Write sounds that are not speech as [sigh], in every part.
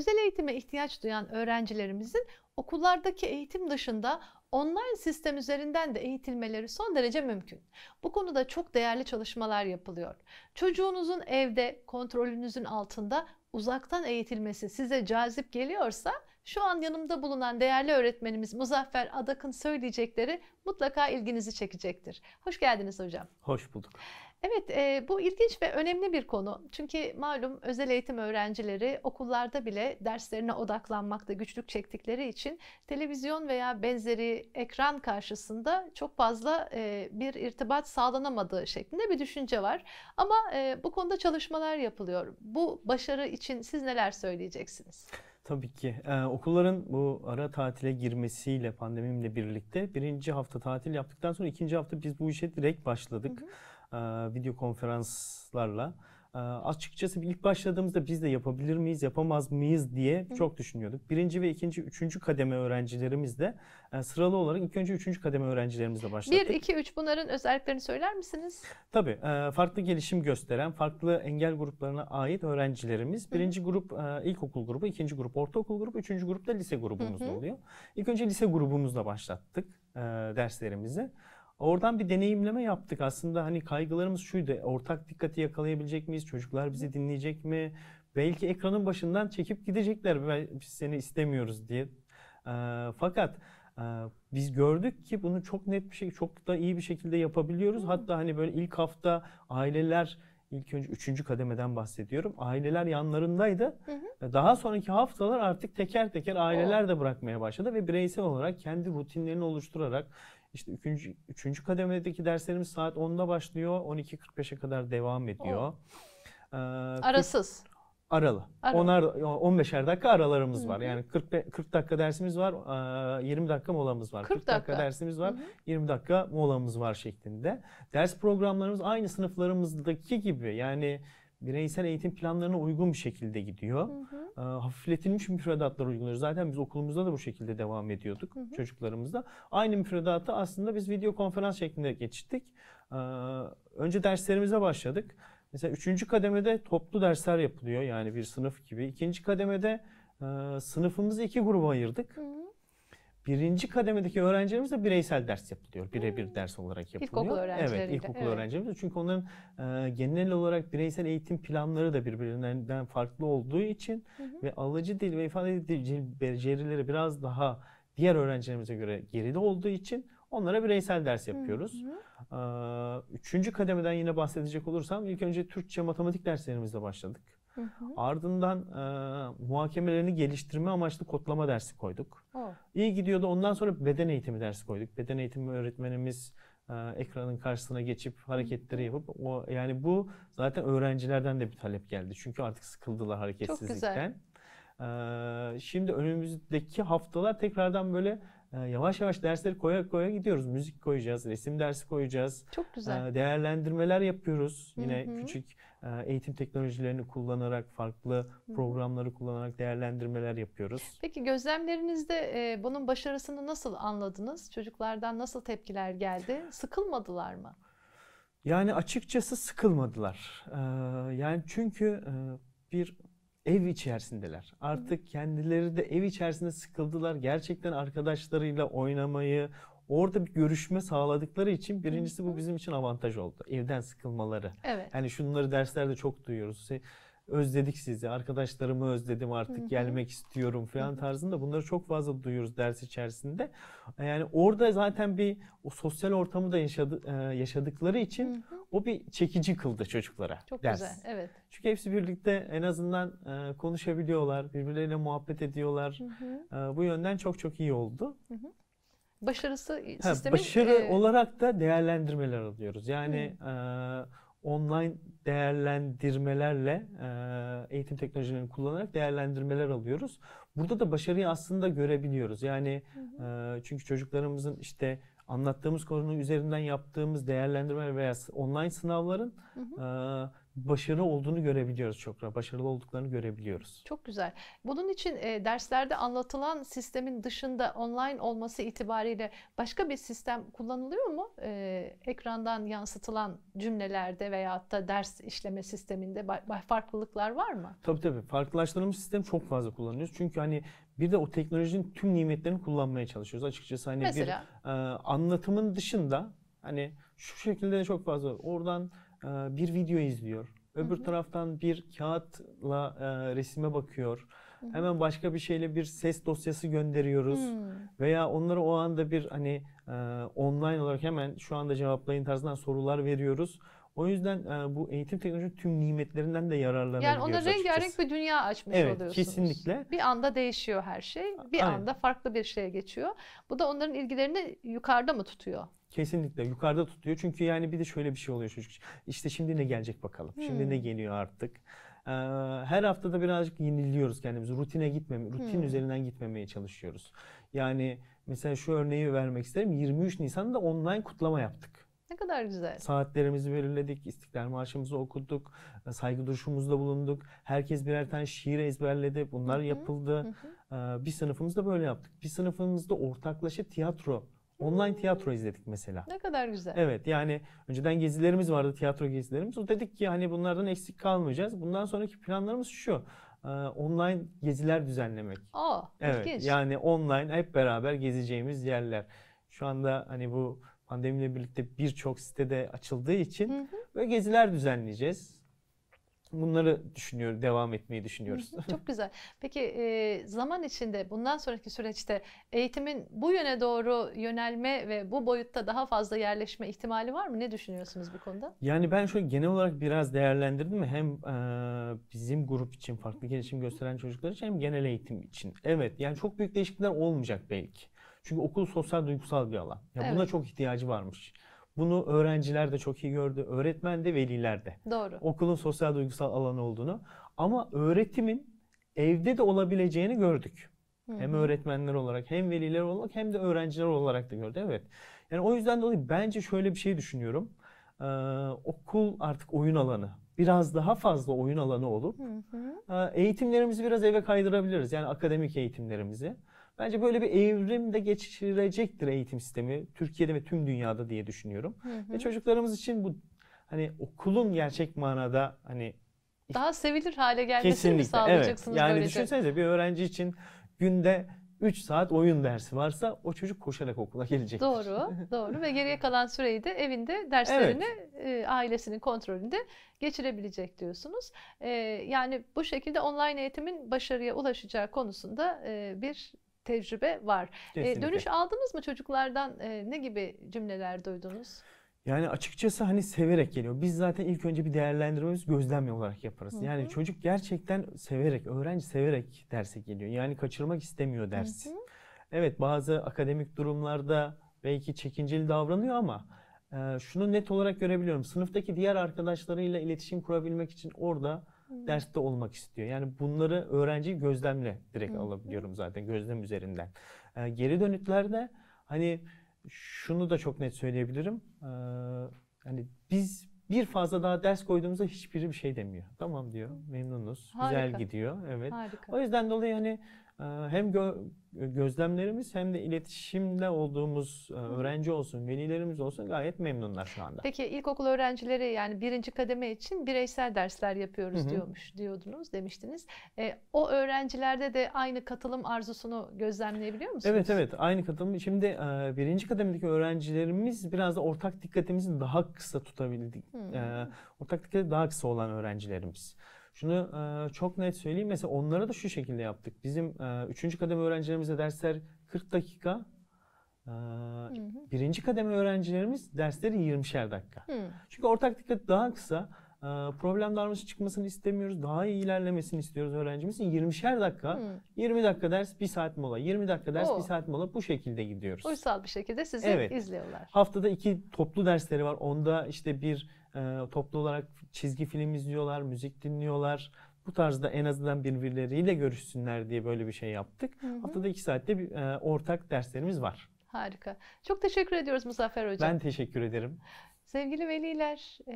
özel eğitime ihtiyaç duyan öğrencilerimizin okullardaki eğitim dışında online sistem üzerinden de eğitilmeleri son derece mümkün. Bu konuda çok değerli çalışmalar yapılıyor. Çocuğunuzun evde kontrolünüzün altında uzaktan eğitilmesi size cazip geliyorsa şu an yanımda bulunan değerli öğretmenimiz Muzaffer Adak'ın söyleyecekleri mutlaka ilginizi çekecektir. Hoş geldiniz hocam. Hoş bulduk. Evet, e, bu ilginç ve önemli bir konu. Çünkü malum özel eğitim öğrencileri okullarda bile derslerine odaklanmakta güçlük çektikleri için televizyon veya benzeri ekran karşısında çok fazla e, bir irtibat sağlanamadığı şeklinde bir düşünce var. Ama e, bu konuda çalışmalar yapılıyor. Bu başarı için siz neler söyleyeceksiniz? Tabii ki. Ee, okulların bu ara tatile girmesiyle, pandemimle birlikte birinci hafta tatil yaptıktan sonra ikinci hafta biz bu işe direkt başladık. Hı hı. E, video konferanslarla e, açıkçası ilk başladığımızda biz de yapabilir miyiz, yapamaz mıyız diye çok düşünüyorduk. Birinci ve ikinci, üçüncü kademe öğrencilerimiz de e, sıralı olarak ilk önce üçüncü kademe öğrencilerimizle başladık. Bir, iki, üç bunların özelliklerini söyler misiniz? Tabii. Farklı gelişim gösteren, farklı engel gruplarına ait öğrencilerimiz. Birinci grup ilkokul grubu, ikinci grup ortaokul grubu, üçüncü grup da lise grubumuzda oluyor. İlk önce lise grubumuzla başlattık derslerimizi. Oradan bir deneyimleme yaptık. Aslında hani kaygılarımız şuydu. Ortak dikkati yakalayabilecek miyiz? Çocuklar bizi dinleyecek mi? Belki ekranın başından çekip gidecekler. Biz seni istemiyoruz diye. Ee, fakat e, biz gördük ki bunu çok net bir şekilde çok da iyi bir şekilde yapabiliyoruz. Hatta hani böyle ilk hafta aileler ilk önce üçüncü kademeden bahsediyorum. Aileler yanlarındaydı. Hı hı. Daha sonraki haftalar artık teker teker aileler oh. de bırakmaya başladı ve bireysel olarak kendi rutinlerini oluşturarak işte üçüncü, üçüncü kademedeki derslerimiz saat 10'da başlıyor. 12.45'e kadar devam ediyor. Ee, Arasız. Aralı. Aralı. Onar, 15'er dakika aralarımız Hı-hı. var. Yani 40, 40 dakika dersimiz var, 20 ee, dakika molamız var. 40, 40 dakika. dakika dersimiz var, Hı-hı. 20 dakika molamız var şeklinde. Ders programlarımız aynı sınıflarımızdaki gibi. Yani bireysel eğitim planlarına uygun bir şekilde gidiyor. Hı hı. Ee, hafifletilmiş müfredatlar uyguluyoruz. Zaten biz okulumuzda da bu şekilde devam ediyorduk hı hı. çocuklarımızda. Aynı müfredatı aslında biz video konferans şeklinde geçittik. Ee, önce derslerimize başladık. Mesela üçüncü kademede toplu dersler yapılıyor yani bir sınıf gibi. İkinci kademede e, sınıfımızı iki gruba ayırdık. Hı hı. Birinci kademedeki öğrencilerimiz de bireysel ders yapılıyor. Birebir hmm. ders olarak yapılıyor. İlkokul öğrencileriyle. Evet, ilkokul evet. öğrencilerimiz. Çünkü onların e, genel olarak bireysel eğitim planları da birbirinden farklı olduğu için hı hı. ve alıcı dil ve ifade edici becerileri biraz daha diğer öğrencilerimize göre geride olduğu için onlara bireysel ders yapıyoruz. Hı hı. E, üçüncü kademeden yine bahsedecek olursam ilk önce Türkçe matematik derslerimizle başladık. Hı hı. Ardından e, muhakemelerini geliştirme amaçlı kodlama dersi koyduk. Oh. İyi gidiyordu. Ondan sonra beden eğitimi dersi koyduk. Beden eğitimi öğretmenimiz e, ekranın karşısına geçip hareketleri yapıp o yani bu zaten öğrencilerden de bir talep geldi. Çünkü artık sıkıldılar hareketsizlikten. Çok güzel. E, şimdi önümüzdeki haftalar tekrardan böyle ee, yavaş yavaş dersleri koya koya gidiyoruz. Müzik koyacağız, resim dersi koyacağız. Çok güzel. Ee, değerlendirmeler yapıyoruz. Yine hı hı. küçük e, eğitim teknolojilerini kullanarak, farklı hı. programları kullanarak değerlendirmeler yapıyoruz. Peki gözlemlerinizde e, bunun başarısını nasıl anladınız? Çocuklardan nasıl tepkiler geldi? Sıkılmadılar mı? Yani açıkçası sıkılmadılar. Ee, yani çünkü e, bir ev içerisindeler. Artık kendileri de ev içerisinde sıkıldılar. Gerçekten arkadaşlarıyla oynamayı, orada bir görüşme sağladıkları için birincisi bu bizim için avantaj oldu. Evden sıkılmaları. Evet. Yani şunları derslerde çok duyuyoruz özledik sizi, arkadaşlarımı özledim artık Hı-hı. gelmek istiyorum falan tarzında bunları çok fazla duyuyoruz ders içerisinde. E, yani orada zaten bir o sosyal ortamı da yaşadı, e, yaşadıkları için Hı-hı. o bir çekici kıldı çocuklara. Çok ders. güzel, evet. Çünkü hepsi birlikte en azından e, konuşabiliyorlar, birbirleriyle muhabbet ediyorlar. Hı-hı. Bu yönden çok çok iyi oldu. Hı-hı başarısı sistemin ha, başarı e... olarak da değerlendirmeler alıyoruz. Yani e, online değerlendirmelerle eğitim teknolojilerini kullanarak değerlendirmeler alıyoruz. Burada da başarıyı aslında görebiliyoruz. Yani hı hı. çünkü çocuklarımızın işte anlattığımız konunun üzerinden yaptığımız değerlendirme veya online sınavların hı hı başarı olduğunu görebiliyoruz çok rahat. Başarılı olduklarını görebiliyoruz. Çok güzel. Bunun için e, derslerde anlatılan sistemin dışında online olması itibariyle başka bir sistem kullanılıyor mu? E, ekrandan yansıtılan cümlelerde veya da ders işleme sisteminde farklılıklar var mı? Tabii tabii. Farklılaştırılmış sistem çok fazla kullanıyoruz. Çünkü hani bir de o teknolojinin tüm nimetlerini kullanmaya çalışıyoruz. Açıkçası hani Mesela? bir e, anlatımın dışında hani şu şekilde de çok fazla oradan e, bir video izliyor. Öbür Hı-hı. taraftan bir kağıtla e, resime bakıyor. Hı-hı. Hemen başka bir şeyle bir ses dosyası gönderiyoruz. hı Veya onlara o anda bir hani e, online olarak hemen şu anda cevaplayın tarzından sorular veriyoruz. O yüzden e, bu eğitim teknolojisi tüm nimetlerinden de yararlanabiliyoruz Yani ona rengarenk bir dünya açmış evet, oluyorsunuz. kesinlikle. Bir anda değişiyor her şey. Bir Aynen. anda farklı bir şeye geçiyor. Bu da onların ilgilerini yukarıda mı tutuyor? Kesinlikle yukarıda tutuyor. Çünkü yani bir de şöyle bir şey oluyor çocuk. İşte şimdi ne gelecek bakalım. Hmm. Şimdi ne hmm. geliyor artık e, her haftada birazcık yeniliyoruz kendimizi. Rutine gitmeme, rutin hmm. üzerinden gitmemeye çalışıyoruz. Yani mesela şu örneği vermek isterim. 23 Nisan'da online kutlama yaptık. Ne kadar güzel. Saatlerimizi belirledik, İstiklal Marşımızı okuduk, e, saygı duruşumuzda bulunduk. Herkes birer tane şiir ezberledi, bunlar Hı-hı. yapıldı. Hı-hı. E, bir sınıfımızda böyle yaptık. Bir sınıfımızda ortaklaşa tiyatro Online tiyatro izledik mesela. Ne kadar güzel. Evet yani önceden gezilerimiz vardı tiyatro gezilerimiz. O dedik ki hani bunlardan eksik kalmayacağız. Bundan sonraki planlarımız şu. E, online geziler düzenlemek. Aa, evet. Ilginç. Yani online hep beraber gezeceğimiz yerler. Şu anda hani bu pandemiyle birlikte birçok sitede açıldığı için hı hı. böyle geziler düzenleyeceğiz. Bunları düşünüyor, devam etmeyi düşünüyoruz. Hı hı, çok güzel. Peki e, zaman içinde bundan sonraki süreçte eğitimin bu yöne doğru yönelme ve bu boyutta daha fazla yerleşme ihtimali var mı? Ne düşünüyorsunuz bu konuda? Yani ben şöyle genel olarak biraz değerlendirdim mi hem e, bizim grup için farklı gelişim gösteren çocuklar için hem genel eğitim için. Evet yani çok büyük değişiklikler olmayacak belki. Çünkü okul sosyal duygusal bir alan. Ya evet. buna çok ihtiyacı varmış. Bunu öğrenciler de çok iyi gördü, öğretmen de, veliler de. Doğru. Okulun sosyal duygusal alanı olduğunu ama öğretimin evde de olabileceğini gördük. Hı-hı. Hem öğretmenler olarak, hem veliler olarak, hem de öğrenciler olarak da gördük. Evet. Yani o yüzden dolayı bence şöyle bir şey düşünüyorum. Ee, okul artık oyun alanı biraz daha fazla oyun alanı olup hı hı. E, eğitimlerimizi biraz eve kaydırabiliriz. Yani akademik eğitimlerimizi. Bence böyle bir evrim de geçirecektir eğitim sistemi Türkiye'de ve tüm dünyada diye düşünüyorum. Hı hı. Ve çocuklarımız için bu hani okulun gerçek manada hani daha sevilir hale gelmesini mi sağlayacaksınız evet. yani böylece? düşünsenize bir öğrenci için günde 3 saat oyun dersi varsa o çocuk koşarak okula gelecektir Doğru, [laughs] doğru ve geriye kalan süreyi de evinde derslerini evet. E, ailesinin kontrolünde geçirebilecek diyorsunuz. E, yani bu şekilde online eğitimin başarıya ulaşacağı konusunda e, bir tecrübe var. E, dönüş aldınız mı çocuklardan e, ne gibi cümleler duydunuz? Yani açıkçası hani severek geliyor. Biz zaten ilk önce bir değerlendirmemiz gözlemle olarak yaparız. Hı-hı. Yani çocuk gerçekten severek, öğrenci severek derse geliyor. Yani kaçırmak istemiyor dersi. Hı-hı. Evet bazı akademik durumlarda belki çekinceli davranıyor ama e, şunu net olarak görebiliyorum. Sınıftaki diğer arkadaşlarıyla iletişim kurabilmek için orada derste olmak istiyor. Yani bunları öğrenci gözlemle direkt Hı. alabiliyorum zaten gözlem üzerinden. E, geri dönütlerde hani şunu da çok net söyleyebilirim. E, hani biz bir fazla daha ders koyduğumuzda hiçbiri bir şey demiyor. Tamam diyor. Memnunuz. Harika. Güzel gidiyor. Evet. Harika. O yüzden dolayı hani ee, hem gö- gözlemlerimiz hem de iletişimde olduğumuz e, öğrenci olsun, velilerimiz olsun gayet memnunlar şu anda. Peki ilkokul öğrencileri yani birinci kademe için bireysel dersler yapıyoruz Hı-hı. diyormuş diyordunuz demiştiniz. E, o öğrencilerde de aynı katılım arzusunu gözlemleyebiliyor musunuz? Evet evet aynı katılım. Şimdi e, birinci kademedeki öğrencilerimiz biraz da ortak dikkatimizin daha kısa tutabildik. E, ortak dikkati daha kısa olan öğrencilerimiz. Şunu e, çok net söyleyeyim. Mesela onlara da şu şekilde yaptık. Bizim e, üçüncü kademe öğrencilerimize dersler 40 dakika. E, Birinci kademe öğrencilerimiz dersleri 20'şer dakika. Hı. Çünkü ortak dikkat daha kısa. E, problem darması çıkmasını istemiyoruz. Daha iyi ilerlemesini istiyoruz öğrencimizin. 20'şer dakika, Hı. 20 dakika ders, 1 saat mola. 20 dakika ders, Oo. 1 saat mola. Bu şekilde gidiyoruz. Uysal bir şekilde sizi evet. izliyorlar. Haftada iki toplu dersleri var. Onda işte bir e, toplu olarak çizgi film izliyorlar, müzik dinliyorlar. Bu tarzda en azından birbirleriyle görüşsünler diye böyle bir şey yaptık. Hı hı. Haftada iki saatte bir, e, ortak derslerimiz var. Harika. Çok teşekkür ediyoruz Muzaffer Hocam. Ben teşekkür ederim. Sevgili veliler, e,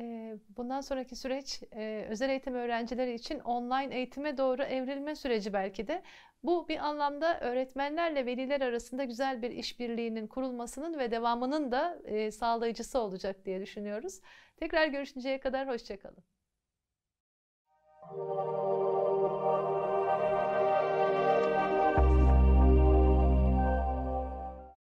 bundan sonraki süreç e, özel eğitim öğrencileri için online eğitime doğru evrilme süreci belki de. Bu bir anlamda öğretmenlerle veliler arasında güzel bir işbirliğinin kurulmasının ve devamının da e, sağlayıcısı olacak diye düşünüyoruz. Tekrar görüşünceye kadar hoşçakalın.